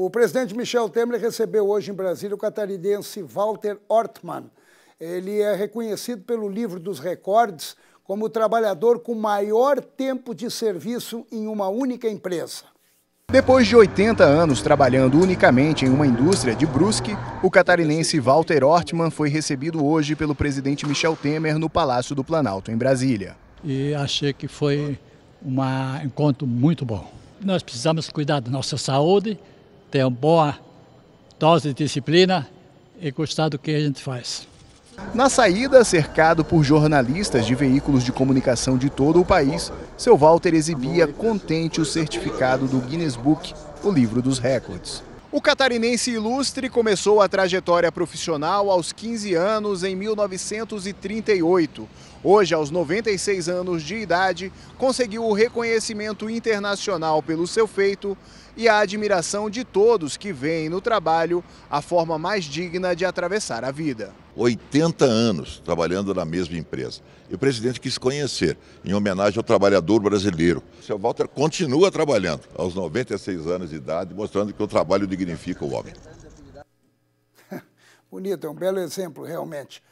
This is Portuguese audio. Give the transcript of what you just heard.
O presidente Michel Temer recebeu hoje em Brasília o catarinense Walter Ortmann. Ele é reconhecido pelo livro dos recordes como o trabalhador com maior tempo de serviço em uma única empresa. Depois de 80 anos trabalhando unicamente em uma indústria de Brusque, o catarinense Walter Ortmann foi recebido hoje pelo presidente Michel Temer no Palácio do Planalto, em Brasília. E achei que foi um encontro muito bom. Nós precisamos cuidar da nossa saúde, ter uma boa dose de disciplina e gostar do que a gente faz. Na saída, cercado por jornalistas de veículos de comunicação de todo o país, seu Walter exibia contente o certificado do Guinness Book, o livro dos recordes. O catarinense ilustre começou a trajetória profissional aos 15 anos em 1938. Hoje, aos 96 anos de idade, conseguiu o reconhecimento internacional pelo seu feito e a admiração de todos que veem no trabalho a forma mais digna de atravessar a vida. 80 anos trabalhando na mesma empresa. E o presidente quis conhecer, em homenagem ao trabalhador brasileiro. O seu Walter continua trabalhando aos 96 anos de idade, mostrando que o trabalho dignifica o homem. Bonito, é um belo exemplo, realmente.